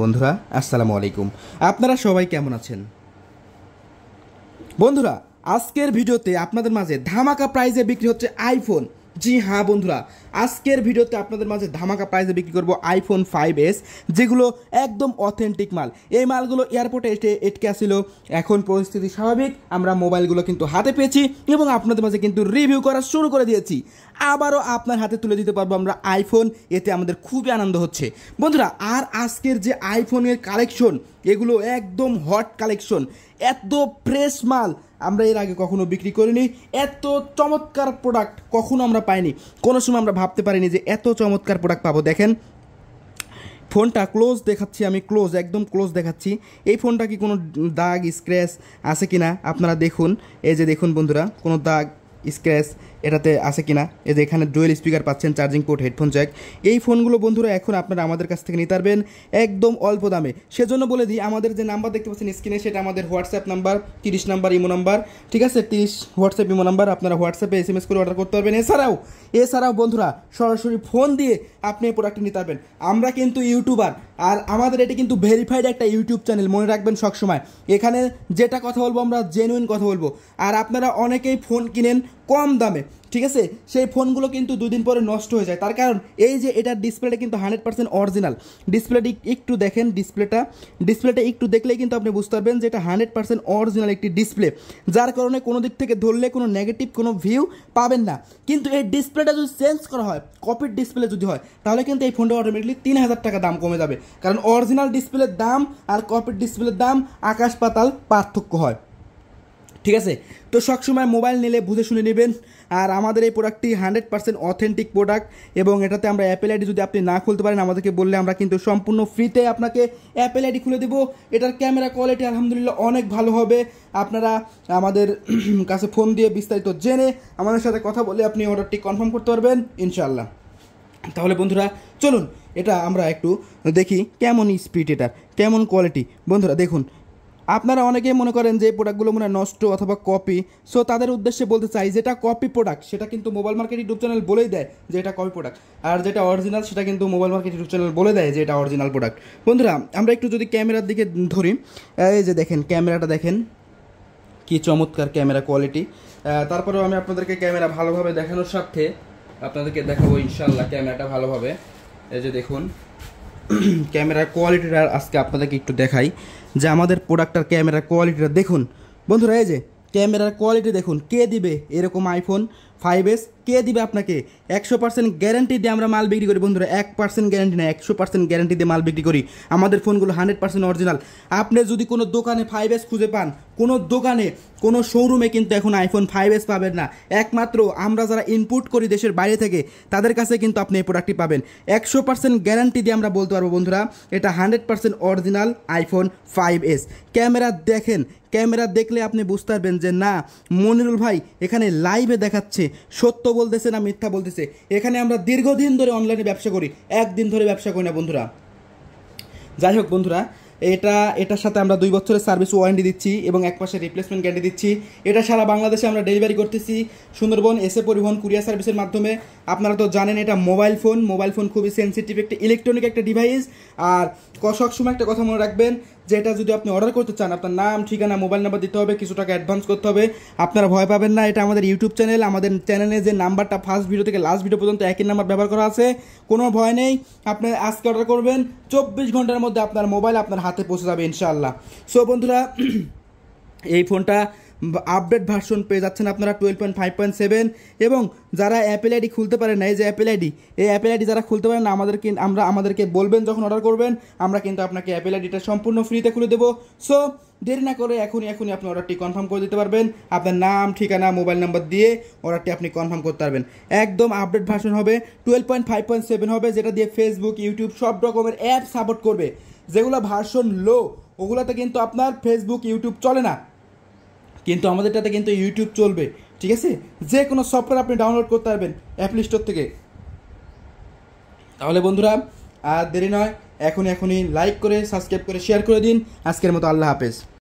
বন্ধুরা আসসালামু আলাইকুম আপনারা সবাই কেমন আছেন বন্ধুরা আজকের ভিডিওতে আপনাদের মাঝে ধামাকা প্রাইজে বিক্রি হচ্ছে আইফোন জি হ্যাঁ বন্ধুরা আজকের ভিডিওতে আপনাদের মাঝে ধামাকা প্রাইজে বিক্রি করব আইফোন ফাইভ এস যেগুলো একদম অথেন্টিক মাল এই মালগুলো এয়ারপোর্টে এসে এটকে আসছিল এখন পরিস্থিতি স্বাভাবিক আমরা মোবাইলগুলো কিন্তু হাতে পেয়েছি এবং আপনাদের মাঝে কিন্তু রিভিউ করা শুরু করে দিয়েছি আবারও আপনার হাতে তুলে দিতে পারবো আমরা আইফোন এতে আমাদের খুবই আনন্দ হচ্ছে বন্ধুরা আর আজকের যে আইফোনের কালেকশন এগুলো একদম হট কালেকশন এত ফ্রেশ মাল আমরা এর আগে কখনো বিক্রি করিনি এত চমৎকার প্রোডাক্ট কখনো আমরা পাইনি কোনো সময় আমরা ভাবতে পারিনি যে এত চমৎকার প্রোডাক্ট পাবো দেখেন ফোনটা ক্লোজ দেখাচ্ছি আমি ক্লোজ একদম ক্লোজ দেখাচ্ছি এই ফোনটা কি কোনো দাগ স্ক্র্যাচ আছে কি না আপনারা দেখুন এই যে দেখুন বন্ধুরা কোনো দাগ স্ক্র্যাচ এটাতে আছে কিনা এই যে এখানে ডুয়েল স্পিকার পাচ্ছেন চার্জিং পোর্ট হেডফোন জ্যাক এই ফোনগুলো বন্ধুরা এখন আপনারা আমাদের কাছ থেকে নিতে পারবেন একদম অল্প দামে সেজন্য বলে দিই আমাদের যে নাম্বার দেখতে পাচ্ছেন স্ক্রিনে সেটা আমাদের হোয়াটসঅ্যাপ নাম্বার তিরিশ নাম্বার ইমো নাম্বার ঠিক আছে তিরিশ হোয়াটসঅ্যাপ ইমো নাম্বার আপনারা হোয়াটসঅ্যাপে এস এম এস করে অর্ডার করতে পারবেন এছাড়াও এছাড়াও বন্ধুরা সরাসরি ফোন দিয়ে আপনি এই প্রোডাক্টটি নিতে পারবেন আমরা কিন্তু ইউটিউবার আর আমাদের এটি কিন্তু ভেরিফাইড একটা ইউটিউব চ্যানেল মনে রাখবেন সবসময় এখানে যেটা কথা বলবো আমরা জেনুইন কথা বলবো আর আপনারা অনেকেই ফোন কিনেন কম দামে ঠিক আছে সেই ফোনগুলো কিন্তু দুদিন পরে নষ্ট হয়ে যায় তার কারণ এই যে এটার ডিসপ্লেটা কিন্তু হান্ড্রেড পার্সেন্ট অরিজিনাল ডিসপ্লেটি একটু দেখেন ডিসপ্লেটা ডিসপ্লেটা একটু দেখলেই কিন্তু আপনি বুঝতে পারবেন যে এটা হান্ড্রেড পার্সেন্ট অরিজিনাল একটি ডিসপ্লে যার কারণে কোনো দিক থেকে ধরলে কোনো নেগেটিভ কোনো ভিউ পাবেন না কিন্তু এই ডিসপ্লেটা যদি চেঞ্জ করা হয় কপির ডিসপ্লে যদি হয় তাহলে কিন্তু এই ফোনটা অটোমেটিকলি তিন হাজার টাকা দাম কমে যাবে কারণ অরিজিনাল ডিসপ্লের দাম আর কপির ডিসপ্লের দাম আকাশ পাতাল পার্থক্য হয় ঠিক আছে তো সবসময় মোবাইল নিলে বুঝে শুনে নেবেন আর আমাদের এই প্রোডাক্টটি হান্ড্রেড পার্সেন্ট অথেন্টিক প্রোডাক্ট এবং এটাতে আমরা অ্যাপেল আইডি যদি আপনি না খুলতে পারেন আমাদেরকে বললে আমরা কিন্তু সম্পূর্ণ ফ্রিতে আপনাকে অ্যাপেল আইডি খুলে দেবো এটার ক্যামেরা কোয়ালিটি আলহামদুলিল্লাহ অনেক ভালো হবে আপনারা আমাদের কাছে ফোন দিয়ে বিস্তারিত জেনে আমাদের সাথে কথা বলে আপনি অর্ডারটি কনফার্ম করতে পারবেন ইনশাল্লাহ তাহলে বন্ধুরা চলুন এটা আমরা একটু দেখি কেমন স্পিড এটা কেমন কোয়ালিটি বন্ধুরা দেখুন আপনারা অনেকেই মনে করেন যে প্রোডাক্টগুলো মনে হয় নষ্ট অথবা কপি সো তাদের উদ্দেশ্যে বলতে চাই যেটা কপি প্রোডাক্ট সেটা কিন্তু মোবাইল মার্কেট ইউটিউব চ্যানেল বলেই দেয় যে এটা কপি প্রোডাক্ট আর যেটা অরিজিনাল সেটা কিন্তু মোবাইল মার্কেট ইউটিউব চ্যানেল বলে দেয় যে এটা অরিজিনাল প্রোডাক্ট বন্ধুরা আমরা একটু যদি ক্যামেরার দিকে ধরি এই যে দেখেন ক্যামেরাটা দেখেন কি চমৎকার ক্যামেরা কোয়ালিটি তারপরেও আমি আপনাদেরকে ক্যামেরা ভালোভাবে দেখানোর স্বার্থে আপনাদেরকে দেখাবো ইনশাল্লাহ ক্যামেরাটা ভালোভাবে এই যে দেখুন ক্যামেরার কোয়ালিটিটা আজকে আপনাদেরকে একটু দেখাই যে আমাদের প্রোডাক্টটার ক্যামেরার কোয়ালিটিটা দেখুন বন্ধুরা এই যে ক্যামেরার কোয়ালিটি দেখুন কে দিবে এরকম আইফোন ফাইভ এস কে দিবে আপনাকে একশো পার্সেন্ট গ্যারান্টি দিয়ে আমরা মাল বিক্রি করি বন্ধুরা এক পার্সেন্ট গ্যারান্টি না একশো পার্সেন্ট গ্যারান্টি দিয়ে মাল বিক্রি করি আমাদের ফোনগুলো হান্ড্রেড পার্সেন্ট অরিজিনাল আপনি যদি কোনো দোকানে ফাইভ এস খুঁজে পান কোনো দোকানে কোনো শোরুমে কিন্তু এখন আইফোন ফাইভ এস পাবেন না একমাত্র আমরা যারা ইনপুট করি দেশের বাইরে থেকে তাদের কাছে কিন্তু আপনি এই প্রোডাক্টটি পাবেন একশো পার্সেন্ট গ্যারান্টি দিয়ে আমরা বলতে পারবো বন্ধুরা এটা hundred percent original iPhone five S camera দেখেন ক্যামেরা দেখলে আপনি বুঝতে পারবেন যে না মনিরুল ভাই এখানে লাইভে দেখাচ্ছে সত্য বলতেছে না মিথ্যা বলতেছে এখানে আমরা দীর্ঘদিন ধরে অনলাইনে ব্যবসা করি একদিন ধরে ব্যবসা করি না বন্ধুরা যাই হোক বন্ধুরা এটা এটার সাথে আমরা দুই বছরের সার্ভিস ওয়ারেন্টি দিচ্ছি এবং এক মাসের রিপ্লেসমেন্ট গ্যারেন্টি দিচ্ছি এটা সারা বাংলাদেশে আমরা ডেলিভারি করতেছি সুন্দরবন এসে পরিবহন কুরিয়ার সার্ভিসের মাধ্যমে আপনারা তো জানেন এটা মোবাইল ফোন মোবাইল ফোন খুবই সেন্সিটিভ একটা ইলেকট্রনিক একটা ডিভাইস আর কষক সময় একটা কথা মনে রাখবেন যে এটা যদি আপনি অর্ডার করতে চান আপনার নাম ঠিকানা মোবাইল নাম্বার দিতে হবে কিছু টাকা অ্যাডভান্স করতে হবে আপনারা ভয় পাবেন না এটা আমাদের ইউটিউব চ্যানেল আমাদের চ্যানেলে যে নাম্বারটা ফার্স্ট ভিডিও থেকে লাস্ট ভিডিও পর্যন্ত একই নাম্বার ব্যবহার করা আছে কোনো ভয় নেই আপনি আজকে অর্ডার করবেন চব্বিশ ঘন্টার মধ্যে আপনার মোবাইল আপনার হাতে পৌঁছে যাবে ইনশাআল্লাহ সো বন্ধুরা এই ফোনটা আপডেট ভার্সন পেয়ে যাচ্ছেন আপনারা twelve point five point seven এবং যারা অ্যাপেল আইডি খুলতে পারেন না এই যে অ্যাপেল আইডি এই অ্যাপেল আইডি যারা খুলতে পারেন না আমাদেরকে আমরা আমাদেরকে বলবেন যখন অর্ডার করবেন আমরা কিন্তু আপনাকে অ্যাপেল আইডিটা সম্পূর্ণ ফ্রিতে খুলে দেবো সো দেরি না করে এখনই এখনই আপনি অর্ডারটি কনফার্ম করে দিতে পারবেন আপনার নাম ঠিকানা মোবাইল নাম্বার দিয়ে অর্ডারটি আপনি কনফার্ম করতে পারবেন একদম আপডেট ভার্সন হবে twelve point five point seven হবে যেটা দিয়ে ফেসবুক ইউটিউব সব রকমের অ্যাপ সাপোর্ট করবে যেগুলো ভার্সন লো ওগুলোতে কিন্তু আপনার ফেসবুক ইউটিউব চলে না কিন্তু আমাদেরটাতে কিন্তু ইউটিউব চলবে ঠিক আছে যে কোনো সফটওয়্যার আপনি ডাউনলোড করতে পারবেন অ্যাপল স্টোর থেকে তাহলে বন্ধুরা আর দেরি নয় এখন এখনই লাইক করে সাবস্ক্রাইব করে শেয়ার করে দিন আজকের মতো আল্লাহ হাফেজ